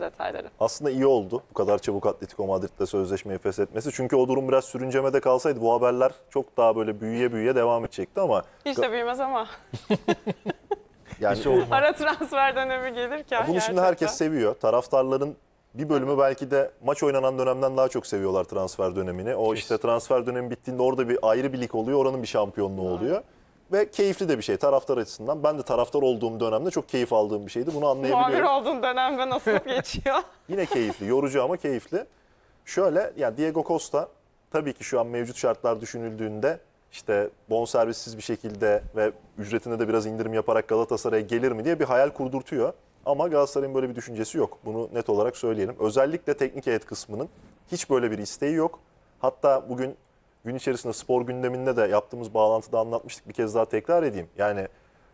detayları. Aslında iyi oldu bu kadar çabuk Atletico Madrid'le sözleşmeyi feshetmesi. Çünkü o durum biraz sürüncemede kalsaydı bu haberler çok daha böyle büyüye büyüye devam edecekti ama... Hiç de büyümez ama. yani Ara transfer dönemi gelirken Bunu gerçekten. şimdi herkes seviyor. Taraftarların bir bölümü belki de maç oynanan dönemden daha çok seviyorlar transfer dönemini. O işte transfer dönemi bittiğinde orada bir ayrı bir lig oluyor, oranın bir şampiyonluğu oluyor ve keyifli de bir şey taraftar açısından. Ben de taraftar olduğum dönemde çok keyif aldığım bir şeydi. Bunu Muhabir anlayabiliyorum. olduğun dönemde nasıl geçiyor? Yine keyifli, yorucu ama keyifli. Şöyle yani Diego Costa tabii ki şu an mevcut şartlar düşünüldüğünde işte bonservissiz bir şekilde ve ücretine de biraz indirim yaparak Galatasaray'a gelir mi diye bir hayal kurdurtuyor. Ama Galatasaray'ın böyle bir düşüncesi yok. Bunu net olarak söyleyelim. Özellikle teknik heyet kısmının hiç böyle bir isteği yok. Hatta bugün gün içerisinde spor gündeminde de yaptığımız bağlantıda anlatmıştık. Bir kez daha tekrar edeyim. Yani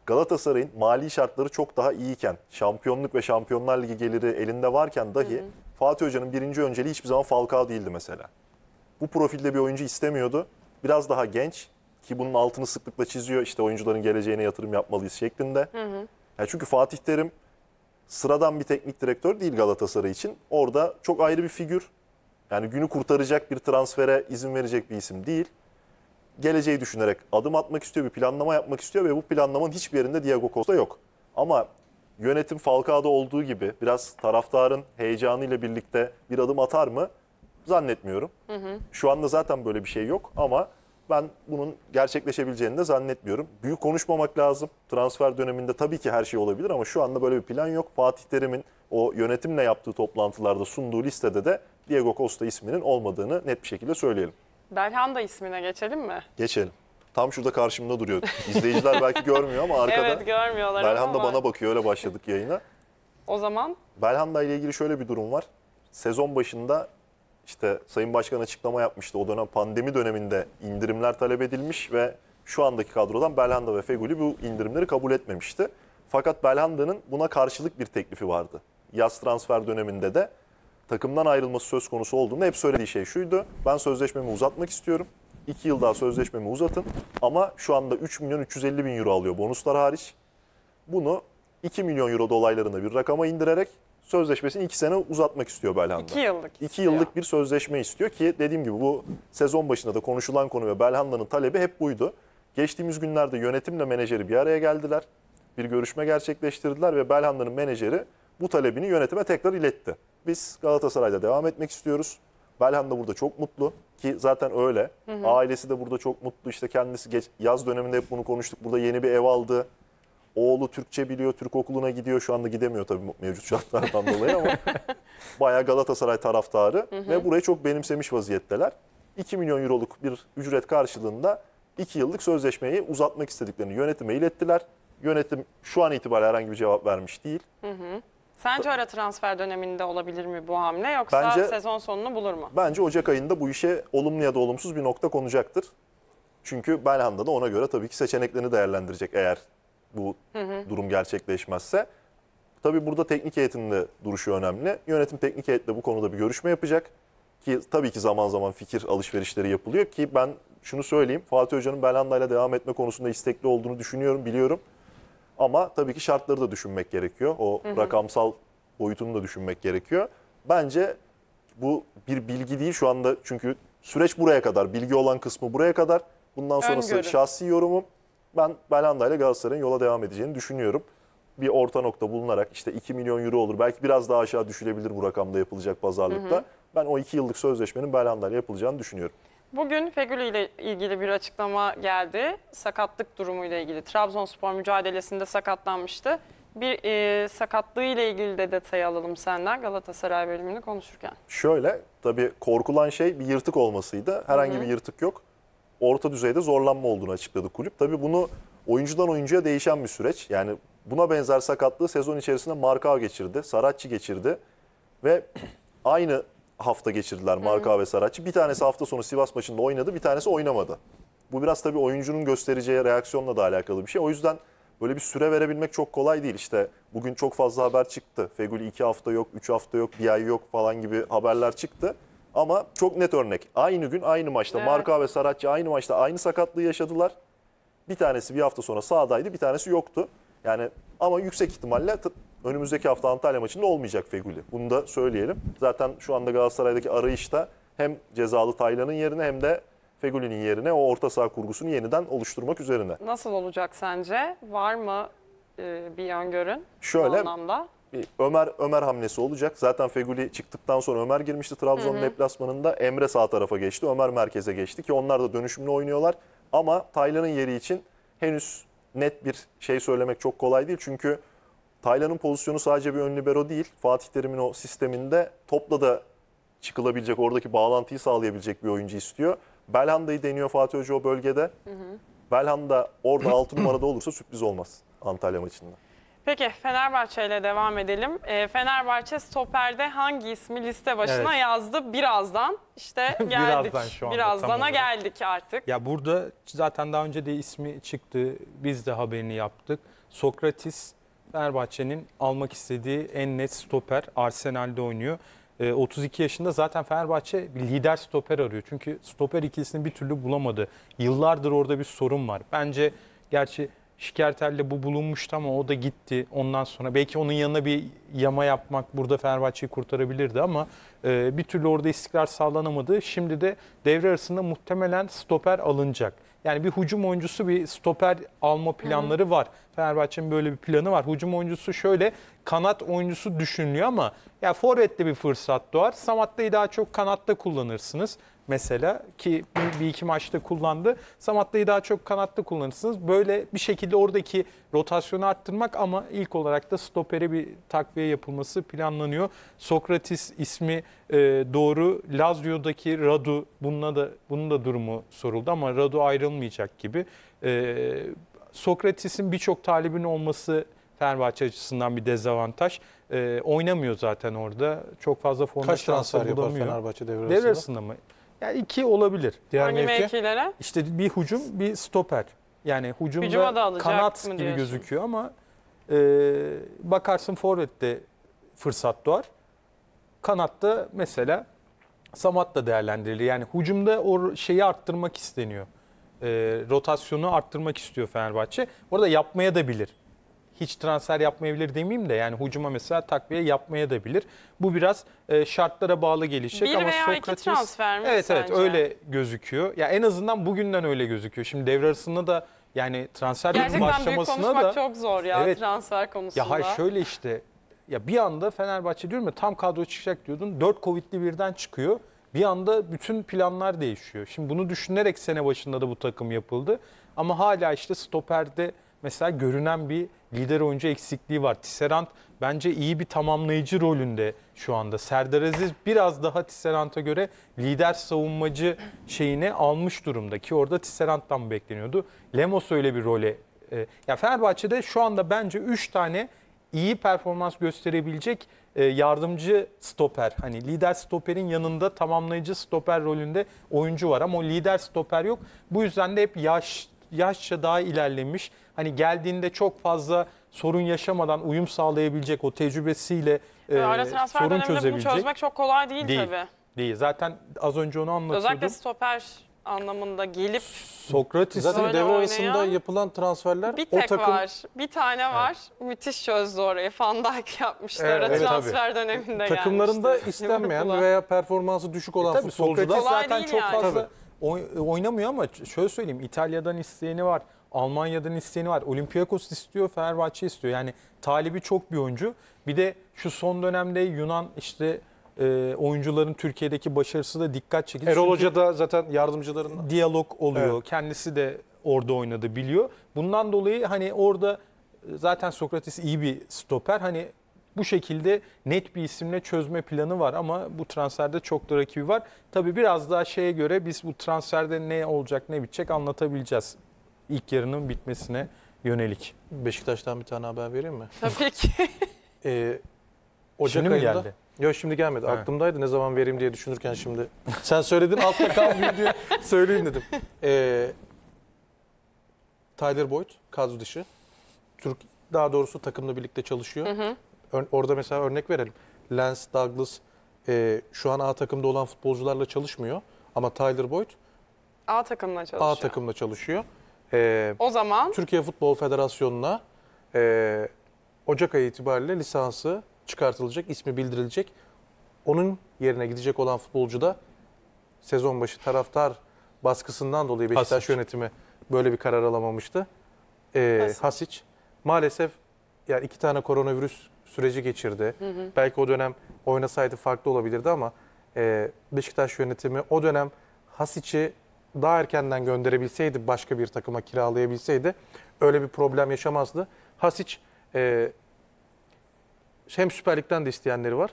Galatasaray'ın mali şartları çok daha iyiyken, şampiyonluk ve Şampiyonlar Ligi geliri elinde varken dahi hı hı. Fatih Hoca'nın birinci önceliği hiçbir zaman Falcao değildi mesela. Bu profilde bir oyuncu istemiyordu. Biraz daha genç ki bunun altını sıklıkla çiziyor işte oyuncuların geleceğine yatırım yapmalıyız şeklinde. Hı hı. Yani çünkü Fatih Terim sıradan bir teknik direktör değil Galatasaray için. Orada çok ayrı bir figür. Yani günü kurtaracak bir transfere izin verecek bir isim değil. Geleceği düşünerek adım atmak istiyor, bir planlama yapmak istiyor ve bu planlamanın hiçbir yerinde Diego Costa yok. Ama yönetim Falcao'da olduğu gibi biraz taraftarın heyecanıyla birlikte bir adım atar mı? Zannetmiyorum. Hı hı. Şu anda zaten böyle bir şey yok ama ben bunun gerçekleşebileceğini de zannetmiyorum. Büyük konuşmamak lazım. Transfer döneminde tabii ki her şey olabilir ama şu anda böyle bir plan yok. Fatih Terim'in o yönetimle yaptığı toplantılarda sunduğu listede de Diego Costa isminin olmadığını net bir şekilde söyleyelim. Belhanda ismine geçelim mi? Geçelim. Tam şurada karşımda duruyor. İzleyiciler belki görmüyor ama arkada. Evet görmüyorlar Belhanda ama. bana bakıyor öyle başladık yayına. O zaman? Belhanda ile ilgili şöyle bir durum var. Sezon başında işte Sayın Başkan açıklama yapmıştı. O dönem pandemi döneminde indirimler talep edilmiş ve şu andaki kadrodan Belhanda ve Feguli bu indirimleri kabul etmemişti. Fakat Belhanda'nın buna karşılık bir teklifi vardı. Yaz transfer döneminde de takımdan ayrılması söz konusu olduğunda hep söylediği şey şuydu. Ben sözleşmemi uzatmak istiyorum. 2 yıl daha sözleşmemi uzatın ama şu anda 3 milyon 350 bin euro alıyor bonuslar hariç. Bunu 2 milyon euro dolaylarında bir rakama indirerek sözleşmesini 2 sene uzatmak istiyor Belhanda. 2 yıllık 2 yıllık bir sözleşme istiyor ki dediğim gibi bu sezon başında da konuşulan konu ve Belhanda'nın talebi hep buydu. Geçtiğimiz günlerde yönetimle menajeri bir araya geldiler. Bir görüşme gerçekleştirdiler ve Belhanda'nın menajeri bu talebini yönetime tekrar iletti. Biz Galatasaray'da devam etmek istiyoruz. Belhan da burada çok mutlu ki zaten öyle. Hı hı. Ailesi de burada çok mutlu. İşte kendisi geç, yaz döneminde hep bunu konuştuk. Burada yeni bir ev aldı. Oğlu Türkçe biliyor, Türk okuluna gidiyor. Şu anda gidemiyor tabii mevcut şartlardan dolayı ama bayağı Galatasaray taraftarı hı hı. ve burayı çok benimsemiş vaziyetteler. 2 milyon euroluk bir ücret karşılığında 2 yıllık sözleşmeyi uzatmak istediklerini yönetime ilettiler. Yönetim şu an itibariyle herhangi bir cevap vermiş değil. Hı hı. Sence ara transfer döneminde olabilir mi bu hamle yoksa Bence- sezon sonunu bulur mu? Bence Ocak ayında bu işe olumlu ya da olumsuz bir nokta konacaktır. Çünkü Belhanda da ona göre tabii ki seçeneklerini değerlendirecek eğer bu durum gerçekleşmezse. Tabii burada teknik heyetin de duruşu önemli. Yönetim teknik heyetle bu konuda bir görüşme yapacak. Ki tabii ki zaman zaman fikir alışverişleri yapılıyor ki ben şunu söyleyeyim. Fatih Hoca'nın ile devam etme konusunda istekli olduğunu düşünüyorum, biliyorum. Ama tabii ki şartları da düşünmek gerekiyor. O hı hı. rakamsal boyutunu da düşünmek gerekiyor. Bence bu bir bilgi değil şu anda çünkü süreç buraya kadar. Bilgi olan kısmı buraya kadar. Bundan sonrası Öngörü. şahsi yorumum. Ben Belhanda ile Galatasaray'ın yola devam edeceğini düşünüyorum. Bir orta nokta bulunarak işte 2 milyon euro olur. Belki biraz daha aşağı düşülebilir bu rakamda yapılacak pazarlıkta. Hı hı. Ben o 2 yıllık sözleşmenin Belhanda ile yapılacağını düşünüyorum. Bugün Fegül ile ilgili bir açıklama geldi. Sakatlık durumuyla ilgili. Trabzonspor mücadelesinde sakatlanmıştı. Bir e, sakatlığı ile ilgili de detayı alalım senden Galatasaray bölümünü konuşurken. Şöyle tabii korkulan şey bir yırtık olmasıydı. Herhangi Hı -hı. bir yırtık yok. Orta düzeyde zorlanma olduğunu açıkladı kulüp. Tabii bunu oyuncudan oyuncuya değişen bir süreç. Yani buna benzer sakatlığı sezon içerisinde Markao geçirdi, Saratçı geçirdi ve aynı hafta geçirdiler Marka ve Saracchi. Bir tanesi hafta sonu Sivas maçında oynadı, bir tanesi oynamadı. Bu biraz tabii oyuncunun göstereceği reaksiyonla da alakalı bir şey. O yüzden böyle bir süre verebilmek çok kolay değil. İşte bugün çok fazla haber çıktı. Fegül 2 hafta yok, 3 hafta yok, bir ay yok falan gibi haberler çıktı. Ama çok net örnek. Aynı gün aynı maçta evet. Marka ve Saracchi aynı maçta aynı sakatlığı yaşadılar. Bir tanesi bir hafta sonra sahadaydı, bir tanesi yoktu. Yani ama yüksek ihtimalle önümüzdeki hafta Antalya maçında olmayacak Feguli. Bunu da söyleyelim. Zaten şu anda Galatasaray'daki arayışta hem cezalı Taylan'ın yerine hem de Feguli'nin yerine o orta saha kurgusunu yeniden oluşturmak üzerine. Nasıl olacak sence? Var mı e, bir öngörün? Şöyle anlamda? Bir Ömer Ömer hamlesi olacak. Zaten Feguli çıktıktan sonra Ömer girmişti Trabzon hı deplasmanında. Emre sağ tarafa geçti, Ömer merkeze geçti ki onlar da dönüşümlü oynuyorlar. Ama Taylan'ın yeri için henüz net bir şey söylemek çok kolay değil. Çünkü Taylan'ın pozisyonu sadece bir ön libero değil. Fatih Terim'in o sisteminde topla da çıkılabilecek, oradaki bağlantıyı sağlayabilecek bir oyuncu istiyor. Belhanda'yı deniyor Fatih Hoca o bölgede. Hı hı. Belhanda orada 6 numarada olursa sürpriz olmaz Antalya maçında. Peki Fenerbahçe ile devam edelim. E, Fenerbahçe stoperde hangi ismi liste başına Evet. yazdı? Birazdan işte geldik. Birazdan şu anda, Birazdan'a geldik artık. Ya burada zaten daha önce de ismi çıktı. Biz de haberini yaptık. Sokratis Fenerbahçe'nin almak istediği en net stoper Arsenal'de oynuyor. Ee, 32 yaşında zaten Fenerbahçe bir lider stoper arıyor. Çünkü stoper ikilisini bir türlü bulamadı. Yıllardır orada bir sorun var. Bence gerçi Şikertel'de bu bulunmuştu ama o da gitti ondan sonra. Belki onun yanına bir yama yapmak burada Fenerbahçe'yi kurtarabilirdi ama e, bir türlü orada istikrar sağlanamadı. Şimdi de devre arasında muhtemelen stoper alınacak. Yani bir hücum oyuncusu bir stoper alma planları var. Fenerbahçe'nin böyle bir planı var. Hücum oyuncusu şöyle kanat oyuncusu düşünülüyor ama ya forvette bir fırsat doğar. Samatta'yı daha çok kanatta kullanırsınız mesela ki bir, iki maçta kullandı. Samatta'yı daha çok kanatta kullanırsınız. Böyle bir şekilde oradaki rotasyonu arttırmak ama ilk olarak da stopere bir takviye yapılması planlanıyor. Sokratis ismi e, doğru. Lazio'daki Radu bununla da bunun da durumu soruldu ama Radu ayrılmayacak gibi. E, Sokratis'in birçok talibin olması Fenerbahçe açısından bir dezavantaj. E, oynamıyor zaten orada. Çok fazla forma Kaç transfer yapar Fenerbahçe devre arasında? Devre arasında mı? Yani iki olabilir. Diğer Hangi mevki, mevkilere? İşte bir hücum, bir stoper. Yani hücumda kanat gibi gözüküyor ama e, bakarsın forvette fırsat doğar. Kanatta mesela Samat da değerlendirilir. Yani hücumda o şeyi arttırmak isteniyor. E, rotasyonu arttırmak istiyor Fenerbahçe. Orada yapmaya da bilir hiç transfer yapmayabilir demeyeyim de yani hucuma mesela takviye yapmaya da bilir. Bu biraz e, şartlara bağlı gelişecek Bir ama veya Sokrates iki transfer mi Evet sence? evet öyle gözüküyor. Ya en azından bugünden öyle gözüküyor. Şimdi devre arasında da yani transfer Gerçekten başlamasına büyük konuşmak da çok zor ya evet, transfer konusunda. Ya hayır şöyle işte ya bir anda Fenerbahçe diyorum ya tam kadro çıkacak diyordun. 4 Covid'li birden çıkıyor. Bir anda bütün planlar değişiyor. Şimdi bunu düşünerek sene başında da bu takım yapıldı. Ama hala işte stoperde mesela görünen bir lider oyuncu eksikliği var. Tisserand bence iyi bir tamamlayıcı rolünde şu anda. Serdar Aziz biraz daha Tisserand'a göre lider savunmacı şeyini almış durumda ki orada Tisserand'dan bekleniyordu. Lemos öyle bir role. E, ya Fenerbahçe'de şu anda bence 3 tane iyi performans gösterebilecek e, yardımcı stoper hani lider stoperin yanında tamamlayıcı stoper rolünde oyuncu var ama o lider stoper yok. Bu yüzden de hep yaş yaşça daha ilerlemiş. Hani geldiğinde çok fazla sorun yaşamadan uyum sağlayabilecek o tecrübesiyle e, ara transfer sorun döneminde çözebilecek. bunu çözmek çok kolay değil, değil tabii. Değil. Zaten az önce onu anlatıyordum. Özellikle stoper anlamında gelip Sokratis zaten devre yapılan transferler bir tek o takım var. Bir tane var. Evet. Müthiş çözdü orayı. Van Dijk yapmıştı. Evet, evet, transfer tabii. döneminde Takımlarında gelmişti. istenmeyen veya performansı düşük olan e, tabii, futbolcular zaten çok fazla tabii oynamıyor ama şöyle söyleyeyim İtalya'dan isteyeni var. Almanya'dan isteğini var. Olympiakos istiyor, Fenerbahçe istiyor. Yani talibi çok bir oyuncu. Bir de şu son dönemde Yunan işte e, oyuncuların Türkiye'deki başarısı da dikkat çekici. Erol Hoca da zaten yardımcılarının diyalog oluyor. Evet. Kendisi de orada oynadı biliyor. Bundan dolayı hani orada e, zaten Sokrates iyi bir stoper. Hani bu şekilde net bir isimle çözme planı var ama bu transferde çok da rakibi var. Tabii biraz daha şeye göre biz bu transferde ne olacak ne bitecek anlatabileceğiz. İlk yarının bitmesine yönelik. Beşiktaş'tan bir tane haber vereyim mi? Tabii ki. ee, Ocak şimdi ayında... geldi? Yok şimdi gelmedi. He. Aklımdaydı ne zaman vereyim diye düşünürken şimdi. Sen söyledin altta kalmayayım diye söyleyeyim dedim. Ee, Tyler Boyd kadro dışı. Türk daha doğrusu takımla birlikte çalışıyor. Hı hı orada mesela örnek verelim. Lance Douglas e, şu an A takımda olan futbolcularla çalışmıyor. Ama Tyler Boyd A takımla çalışıyor. A takımla çalışıyor. E, o zaman Türkiye Futbol Federasyonu'na e, Ocak ayı itibariyle lisansı çıkartılacak, ismi bildirilecek. Onun yerine gidecek olan futbolcu da sezon başı taraftar baskısından dolayı Beşiktaş Hasic. yönetimi böyle bir karar alamamıştı. Ee, Hasic. Hasic. Maalesef yani iki tane koronavirüs süreci geçirdi. Hı hı. Belki o dönem oynasaydı farklı olabilirdi ama e, Beşiktaş yönetimi o dönem Hasic'i daha erkenden gönderebilseydi, başka bir takıma kiralayabilseydi öyle bir problem yaşamazdı. Hasic e, hem Süper Lig'den de isteyenleri var.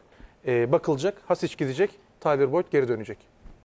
E, bakılacak, Hasic gidecek, Tyler Boyd geri dönecek.